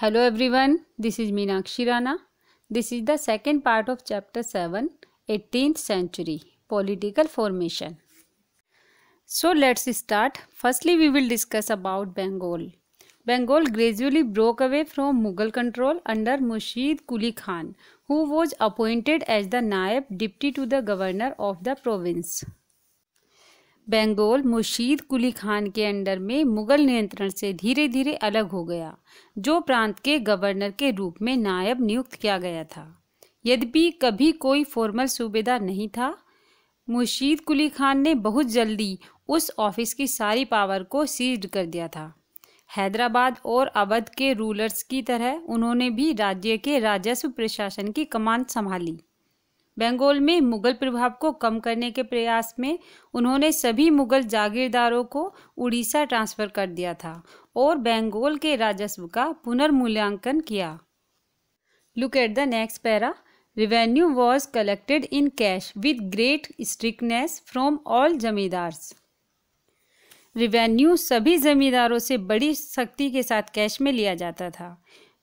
Hello everyone, this is Meenakshi Rana. This is the second part of chapter 7, 18th century, political formation. So let's start. Firstly, we will discuss about Bengal. Bengal gradually broke away from Mughal control under Mushid Kuli Khan, who was appointed as the Naib deputy to the governor of the province. Bengal Murshid कुली खान के under में मुगल नियंत्रण से धीरे धीरे अलग हो गया जो प्रांत के गवर्नर के रूप में नायब नियुक्त किया गया था यद्यपि कभी कोई फॉर्मल सूबेदार नहीं था मुर्शीद कुली खान ने बहुत जल्दी उस ऑफिस की सारी पावर को सीज कर दिया था हैदराबाद और अवध के रूलर्स की तरह उन्होंने भी राज्य के राजस्व प्रशासन की कमान संभाली बंगाल में मुगल प्रभाव को कम करने के प्रयास में उन्होंने सभी मुगल जागीरदारों को उड़ीसा ट्रांसफ़र कर दिया था और बंगाल के राजस्व का पुनर्मूल्यांकन किया look at the next para revenue was collected in cash with great strictness from all zamindars revenue सभी जमींदारों से बड़ी सख्ती के साथ कैश में लिया जाता था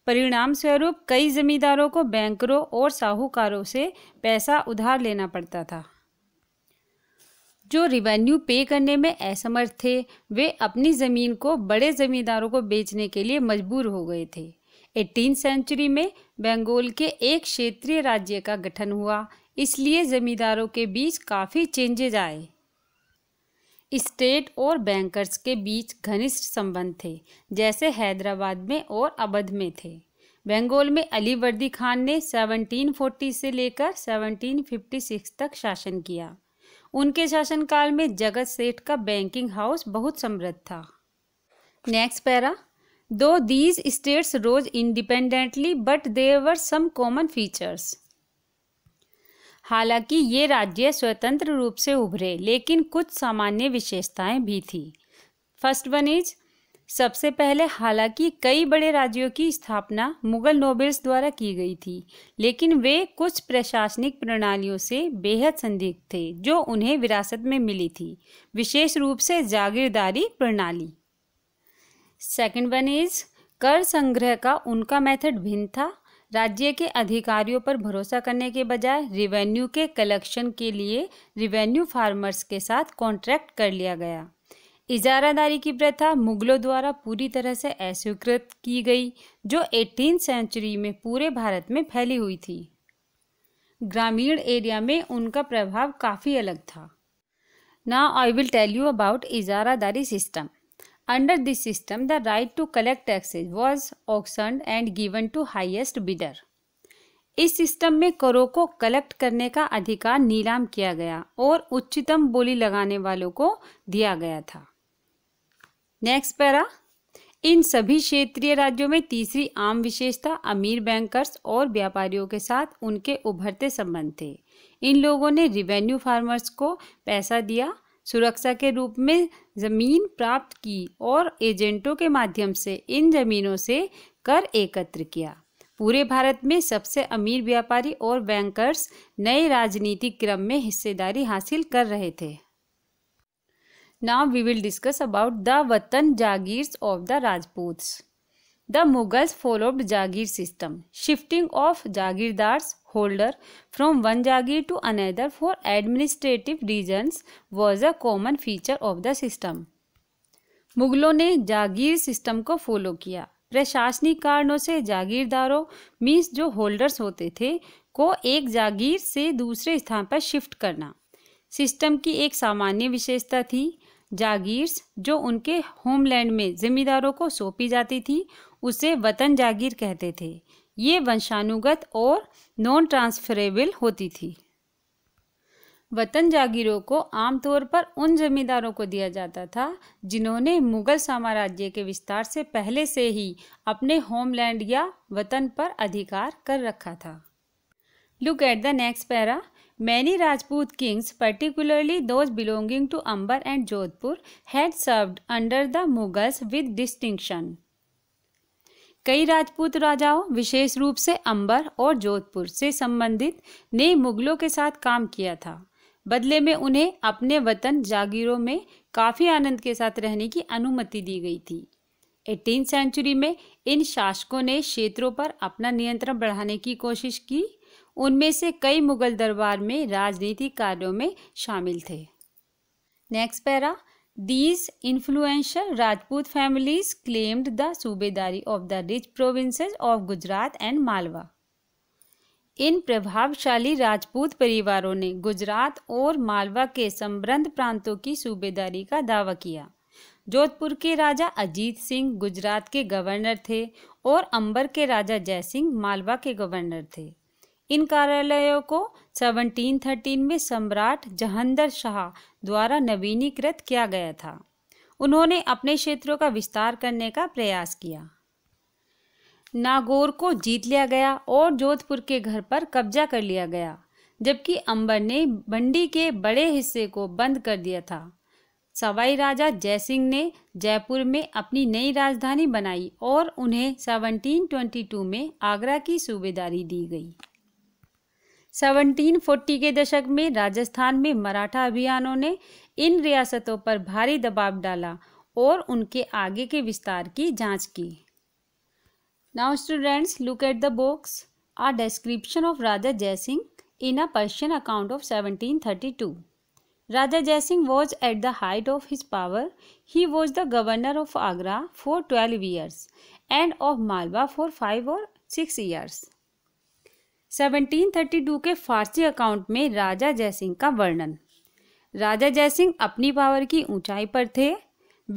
परिणाम स्वरूप कई जमींदारों को बैंकरों और साहूकारों से पैसा उधार लेना पड़ता था जो रिवेन्यू पे करने में असमर्थ थे वे अपनी ज़मीन को बड़े ज़मींदारों को बेचने के लिए मजबूर हो गए थे एटीन सेंचुरी में बंगाल के एक क्षेत्रीय राज्य का गठन हुआ इसलिए ज़मींदारों के बीच काफ़ी चेंजेज आए स्टेट और बैंकर्स के बीच घनिष्ठ संबंध थे जैसे हैदराबाद में और अवध में थे बंगाल में अली वर्दी खान ने 1740 से लेकर 1756 तक शासन किया उनके शासनकाल में जगत सेठ का बैंकिंग हाउस बहुत समृद्ध था नेक्स्ट पैरा दो these states rose independently but there were some common features हालांकि ये राज्य स्वतंत्र रूप से उभरे लेकिन कुछ सामान्य विशेषताएं भी थी फर्स्ट वन इज सबसे पहले हालांकि कई बड़े राज्यों की स्थापना मुगल नोबेल्स द्वारा की गई थी लेकिन वे कुछ प्रशासनिक प्रणालियों से बेहद संदिग्ध थे जो उन्हें विरासत में मिली थी विशेष रूप से जागीरदारी प्रणाली सेकंड वन इज कर संग्रह का उनका मेथड भिन्न था राज्य के अधिकारियों पर भरोसा करने के बजाय रिवेन्यू के कलेक्शन के लिए रिवेन्यू फार्मर्स के साथ कॉन्ट्रैक्ट कर लिया गया इजारादारी की प्रथा मुगलों द्वारा पूरी तरह से अस्वीकृत की गई जो एटीन सेंचुरी में पूरे भारत में फैली हुई थी ग्रामीण एरिया में उनका प्रभाव काफ़ी अलग था ना I will tell you about इजारादारी system Under this system, the right to collect taxes was auctioned and given to highest bidder. इस सिस्टम में करों को कलेक्ट करने का अधिकार नीलाम किया गया और उच्चतम बोली लगाने वालों को दिया गया था नेक्स्ट पैरा इन सभी क्षेत्रीय राज्यों में तीसरी आम विशेषता अमीर बैंकर्स और व्यापारियों के साथ उनके उभरते संबंध थे इन लोगों ने रिवेन्यू फार्मर्स को पैसा दिया सुरक्षा के रूप में जमीन प्राप्त की और एजेंटों के माध्यम से इन जमीनों से कर एकत्र किया पूरे भारत में सबसे अमीर व्यापारी और बैंकर्स नए राजनीतिक क्रम में हिस्सेदारी हासिल कर रहे थे now we will discuss about the watan jagirs of the Rajputs the Mughals followed jagir system shifting of jagirdar holder from one jagir to another for administrative reason was a common feature of the system मुगलों ने जागीर सिस्टम को फॉलो किया प्रशासनिक कारणों से जागीरदारों मीन्स जो holders होते थे को एक जागीर से दूसरे स्थान पर शिफ्ट करना सिस्टम की एक सामान्य विशेषता थी जागीर्स जो उनके होमलैंड में जमींदारों को सौंपी जाती थी उसे वतन जागीर कहते थे ये वंशानुगत और नॉन ट्रांसफरेबल होती थी वतन जागीरों को आमतौर पर उन जमींदारों को दिया जाता था जिन्होंने मुगल साम्राज्य के विस्तार से पहले से ही अपने होमलैंड या वतन पर अधिकार कर रखा था look at the next para many Rajput kings particularly those belonging to Amber and Jodhpur had served under the Mughals with distinction कई राजपूत राजाओं विशेष रूप से अंबर और जोधपुर से संबंधित ने मुगलों के साथ काम किया था बदले में उन्हें अपने वतन जागीरों में काफ़ी आनंद के साथ रहने की अनुमति दी गई थी एटीन सेंचुरी में इन शासकों ने क्षेत्रों पर अपना नियंत्रण बढ़ाने की कोशिश की उनमें से कई मुगल दरबार में राजनीतिक कार्यों में शामिल थे next para these influential Rajput families claimed the subedari of the rich provinces of Gujarat and Malwa इन प्रभावशाली राजपूत परिवारों ने गुजरात और मालवा के संबंध प्रांतों की सूबेदारी का दावा किया जोधपुर के राजा अजीत सिंह गुजरात के गवर्नर थे और अंबर के राजा जयसिंह मालवा के गवर्नर थे इन कार्यालयों को 1713 में सम्राट जहंदर शाह द्वारा नवीनीकृत किया गया था उन्होंने अपने क्षेत्रों का विस्तार करने का प्रयास किया नागौर को जीत लिया गया और जोधपुर के घर पर कब्जा कर लिया गया जबकि अंबर ने बंडी के बड़े हिस्से को बंद कर दिया था सवाई राजा जयसिंह ने जयपुर में अपनी नई राजधानी बनाई और उन्हें 1722 में आगरा की सूबेदारी दी गई 1740 के दशक में राजस्थान में मराठा अभियानों ने इन रियासतों पर भारी दबाव डाला और उनके आगे के विस्तार की जांच की now students look at the books a description of Raja Jaisingh in a Persian account of 1732 Raja Jaisingh was at the height of his power he was the governor of Agra for 12 years and of Malwa for 5 और 6 years 1732 के फारसी account में राजा जयसिंह का वर्णन राजा जयसिंह अपनी power की ऊंचाई पर थे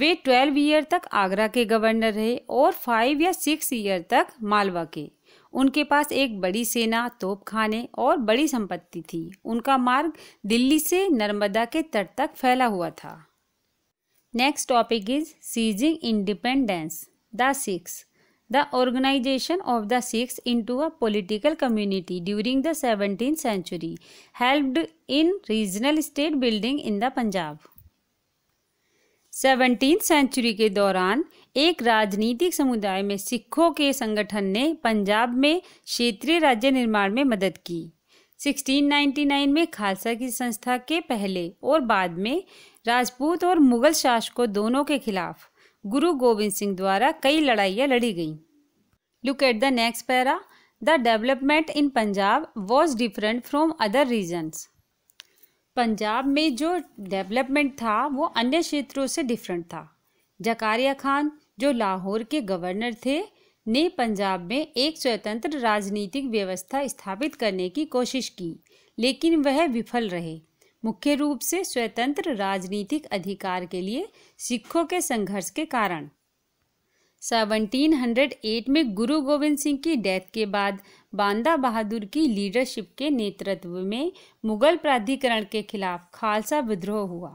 वे ट्वेल्व ईयर तक आगरा के गवर्नर रहे और फाइव या सिक्स ईयर तक मालवा के उनके पास एक बड़ी सेना तोपखाने और बड़ी संपत्ति थी उनका मार्ग दिल्ली से नर्मदा के तट तक फैला हुआ था next topic is seizing independence the Sikhs the organisation of the Sikhs into a political community during the seventeen century helped in regional state building in the Punjab seventeen century के दौरान एक राजनीतिक समुदाय में सिखों के संगठन ने पंजाब में क्षेत्रीय राज्य निर्माण में मदद की 1699 में खालसा की संस्था के पहले और बाद में राजपूत और मुगल शासकों दोनों के खिलाफ गुरु गोविंद सिंह द्वारा कई लड़ाइयाँ लड़ी गईं look at the next para the development in Punjab was different from other regions Punjab में जो डेवलपमेंट था वो अन्य क्षेत्रों से डिफरेंट था जकारिया खान जो लाहौर के गवर्नर थे ने पंजाब में एक स्वतंत्र राजनीतिक व्यवस्था स्थापित करने की कोशिश की लेकिन वह विफल रहे मुख्य रूप से स्वतंत्र राजनीतिक अधिकार के लिए सिखों के संघर्ष के कारण 1708 में गुरु गोविंद सिंह की डेथ के बाद बांदा बहादुर की लीडरशिप के नेतृत्व में मुगल प्राधिकरण के खिलाफ खालसा विद्रोह हुआ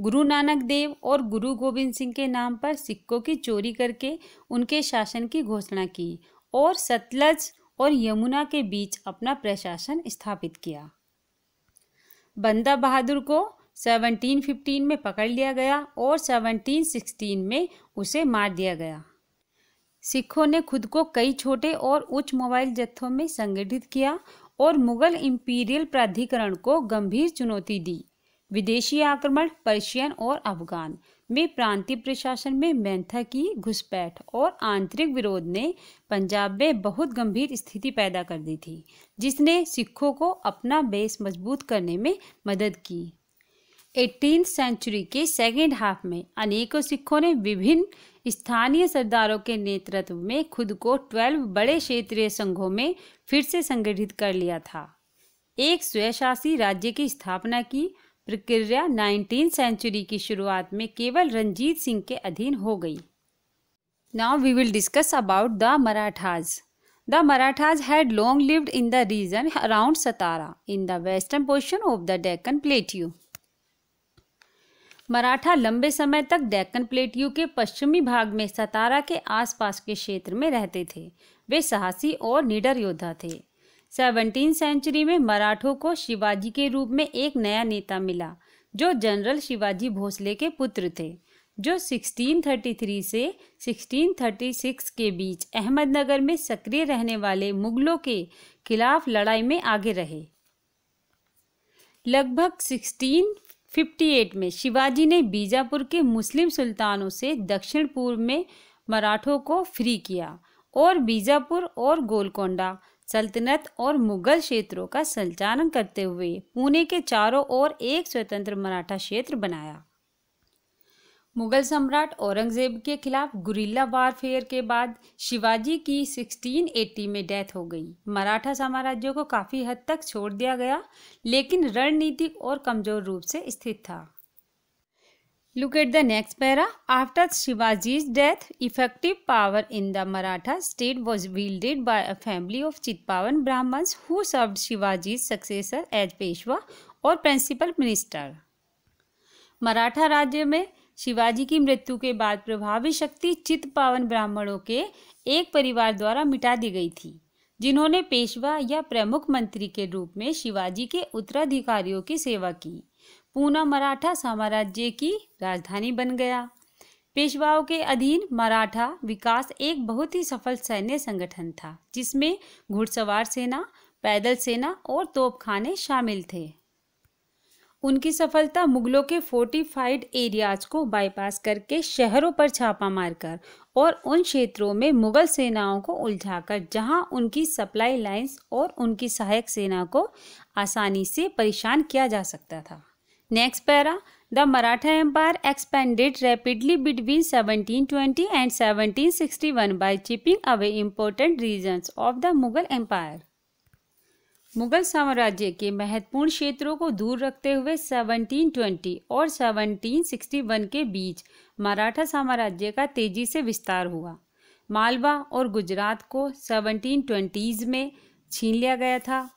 गुरु नानक देव और गुरु गोविंद सिंह के नाम पर सिक्कों की चोरी करके उनके शासन की घोषणा की और सतलज और यमुना के बीच अपना प्रशासन स्थापित किया बंदा बहादुर को 1715 में पकड़ लिया गया और 1716 में उसे मार दिया गया सिखों ने खुद को कई छोटे और उच्च मोबाइल जत्थों में संगठित किया और मुगल इंपीरियल प्राधिकरण को गंभीर चुनौती दी विदेशी आक्रमण पर्शियन और अफगान में प्रांतीय प्रशासन में मेंथा की घुसपैठ और आंतरिक विरोध ने पंजाब में बहुत गंभीर स्थिति पैदा कर दी थी जिसने सिखों को अपना बेस मजबूत करने में मदद की एटीन सेंचुरी के सेकेंड हाफ में अनेकों सिखों ने विभिन्न स्थानीय सरदारों के नेतृत्व में खुद को ट्वेल्व बड़े क्षेत्रीय संघों में फिर से संगठित कर लिया था एक स्वशासी राज्य की स्थापना की प्रक्रिया नाइनटीन सेंचुरी की शुरुआत में केवल रंजीत सिंह के अधीन हो गई now we will discuss about the Marathas the Marathas had long lived in the region around Satara in the western portion of the Deccan plateau Maratha लंबे समय तक डेक्कन प्लेटियो के पश्चिमी भाग में सतारा के आसपास के क्षेत्र में रहते थे वे साहसी और निडर योद्धा थे सेवनटीन सेंचुरी में मराठों को शिवाजी के रूप में एक नया नेता मिला जो जनरल शिवाजी भोसले के पुत्र थे जो 1633 से 1636 के बीच अहमदनगर में सक्रिय रहने वाले मुगलों के खिलाफ लड़ाई में आगे रहे लगभग 1658 में शिवाजी ने बीजापुर के मुस्लिम सुल्तानों से दक्षिण पूर्व में मराठों को फ्री किया और बीजापुर और गोलकोंडा सल्तनत और मुगल क्षेत्रों का संचालन करते हुए पुणे के चारों ओर एक स्वतंत्र मराठा क्षेत्र बनाया मुगल सम्राट औरंगजेब के खिलाफ गुरिल्ला वारफेयर के बाद शिवाजी की 1680 में डेथ हो गई मराठा साम्राज्य को काफ़ी हद तक छोड़ दिया गया लेकिन रणनीतिक और कमज़ोर रूप से स्थित था look at the next para after Shivaji's death effective power in the Maratha state was wielded by a family of Chitpavan Brahman who served Shivaji's successor as Peshwa और प्रिंसिपल मिनिस्टर मराठा राज्य में शिवाजी की मृत्यु के बाद प्रभावी शक्ति चित पावन ब्राह्मणों के एक परिवार द्वारा मिटा दी गई थी जिन्होंने पेशवा या प्रमुख मंत्री के रूप में शिवाजी के उत्तराधिकारियों की सेवा की पूना मराठा साम्राज्य की राजधानी बन गया पेशवाओं के अधीन मराठा विकास एक बहुत ही सफल सैन्य संगठन था जिसमें घुड़सवार सेना पैदल सेना और तोपखाने शामिल थे उनकी सफलता मुगलों के फोर्टिफाइड एरियाज को बाईपास करके शहरों पर छापा मारकर और उन क्षेत्रों में मुगल सेनाओं को उलझाकर जहां उनकी सप्लाई लाइंस और उनकी सहायक सेना को आसानी से परेशान किया जा सकता था next para the Maratha empire expanded rapidly between 1720 and seventeen sixty one by chipping away important region of the Mughal empire Mughal साम्राज्य के महत्वपूर्ण क्षेत्रों को दूर रखते हुए 1720 और 1761 के बीच मराठा साम्राज्य का तेजी से विस्तार हुआ मालवा और गुजरात को 1720s में छीन लिया गया था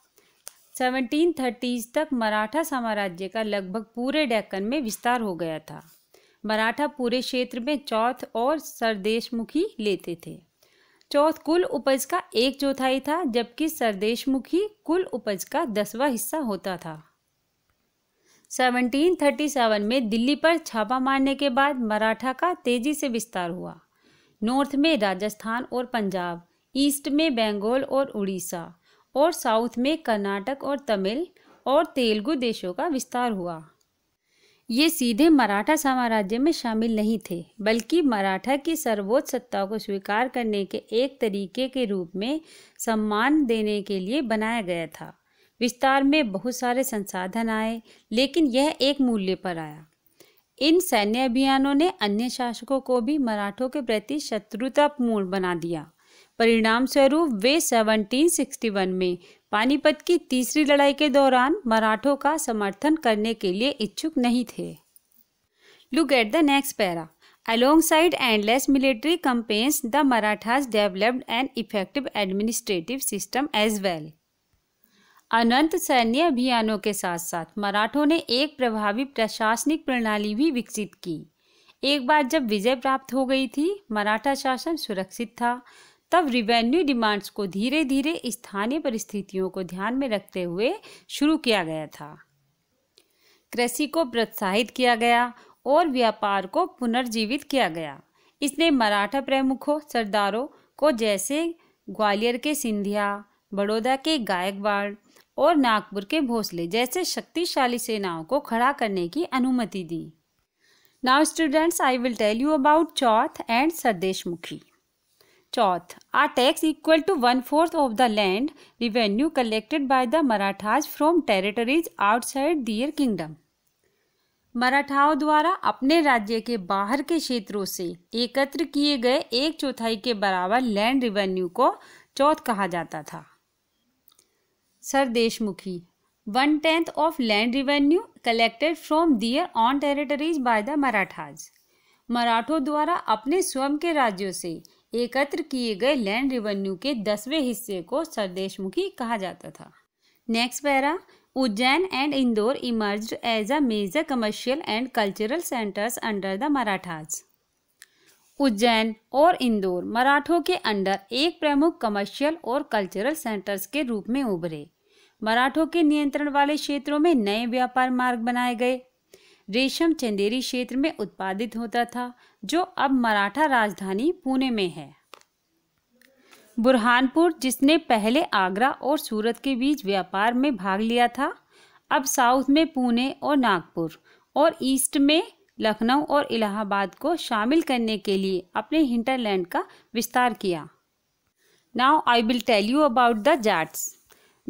थर्टीज तक मराठा साम्राज्य का लगभग पूरे डेक्कन में विस्तार हो गया था मराठा पूरे क्षेत्र में चौथ और सरदेशमुखी लेते थे चौथ कुल उपज का एक चौथाई था जबकि सरदेशमुखी कुल उपज का दसवां हिस्सा होता था 1737 में दिल्ली पर छापा मारने के बाद मराठा का तेजी से विस्तार हुआ नॉर्थ में राजस्थान और पंजाब ईस्ट में बंगाल और उड़ीसा और साउथ में कर्नाटक और तमिल और तेलुगु देशों का विस्तार हुआ ये सीधे मराठा साम्राज्य में शामिल नहीं थे बल्कि मराठा की सर्वोच्च सत्ता को स्वीकार करने के एक तरीके के रूप में सम्मान देने के लिए बनाया गया था विस्तार में बहुत सारे संसाधन आए लेकिन यह एक मूल्य पर आया इन सैन्य अभियानों ने अन्य शासकों को भी मराठों के प्रति शत्रुतापूर्ण बना दिया परिणाम स्वरूप वे 1761 में पानीपत की तीसरी लड़ाई के दौरान मराठों का समर्थन करने के लिए इच्छुक नहीं थे look at the next para along Alongside endless military campaigns the Marathas developed and effective administrative system as well अनंत सैन्य अभियानों के साथ साथ मराठों ने एक प्रभावी प्रशासनिक प्रणाली भी विकसित की एक बार जब विजय प्राप्त हो गई थी मराठा शासन सुरक्षित था तब रिवेन्यू डिमांड्स को धीरे धीरे स्थानीय परिस्थितियों को ध्यान में रखते हुए शुरू किया गया था कृषि को प्रोत्साहित किया गया और व्यापार को पुनर्जीवित किया गया इसने मराठा प्रमुखों सरदारों को जैसे ग्वालियर के सिंधिया बड़ौदा के गायकवाड़ और नागपुर के भोसले जैसे शक्तिशाली सेनाओं को खड़ा करने की अनुमति दी now students I will tell you about chauth and sardeshmukhi chauth a tax equal to one fourth of the land revenue collected by the Marathas from territories outside their kingdom मराठाओं द्वारा अपने राज्य के बाहर के क्षेत्रों से एकत्र किए गए एक चौथाई के बराबर लैंड रिवेन्यू को चौथ कहा जाता था sardeshmukhi one tenth of land revenue collected from their on territories by the Marathas मराठों द्वारा अपने स्वयं के राज्यों से एकत्र किए गए लैंड रिवेन्यू के दसवें हिस्से को स्वदेशमुखी कहा जाता था next para Ujjain and Indore emerge as a major commercial and cultural centers under the Marathas Ujjain और इंदौर मराठों के अंडर एक प्रमुख कमर्शियल और कल्चरल सेंटर्स के रूप में उभरे मराठों के नियंत्रण वाले क्षेत्रों में नए व्यापार मार्ग बनाए गए रेशम चंदेरी क्षेत्र में उत्पादित होता था जो अब मराठा राजधानी पुणे में है बुरहानपुर जिसने पहले आगरा और सूरत के बीच व्यापार में भाग लिया था अब साउथ में पुणे और नागपुर और ईस्ट में लखनऊ और इलाहाबाद को शामिल करने के लिए अपने हिंटरलैंड का विस्तार किया now I will tell you about the Jats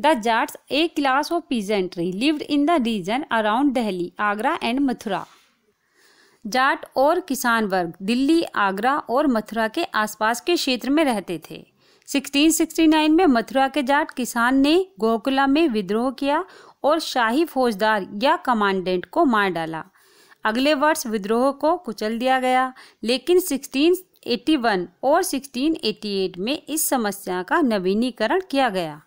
the Jats a class of peasantry lived in the region around Delhi Agra and Mathura Jat और किसान वर्ग दिल्ली आगरा और मथुरा के आसपास के क्षेत्र में रहते थे 1669 में मथुरा के जाट किसान ने गोकुला में विद्रोह किया और शाही फौजदार या कमांडेंट को मार डाला अगले वर्ष विद्रोह को कुचल दिया गया लेकिन 1681 और 1688 में इस समस्या का नवीनीकरण किया गया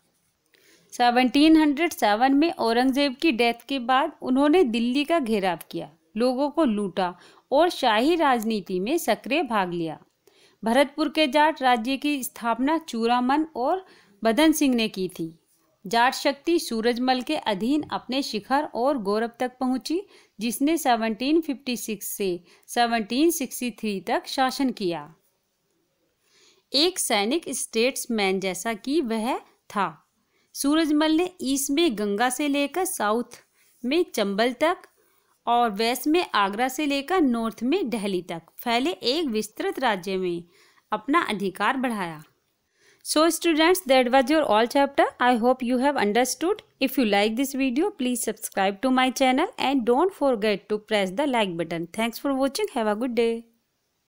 1707 में औरंगजेब की डेथ के बाद उन्होंने दिल्ली का घेराव किया लोगों को लूटा और शाही राजनीति में सक्रिय भाग लिया भरतपुर के जाट राज्य की स्थापना चूरामन और बदन सिंह ने की थी जाट शक्ति सूरजमल के अधीन अपने शिखर और गौरव तक पहुंची जिसने 1756 से 1763 तक शासन किया एक सैनिक स्टेट्समैन जैसा कि वह था सूरजमल ने ईस्ट में गंगा से लेकर साउथ में चंबल तक और वेस्ट में आगरा से लेकर नॉर्थ में दिल्ली तक फैले एक विस्तृत राज्य में अपना अधिकार बढ़ाया so students that was your all chapter I hope you have understood if you like this video please subscribe to my channel and don't forget to press the like button thanks for watching have a good day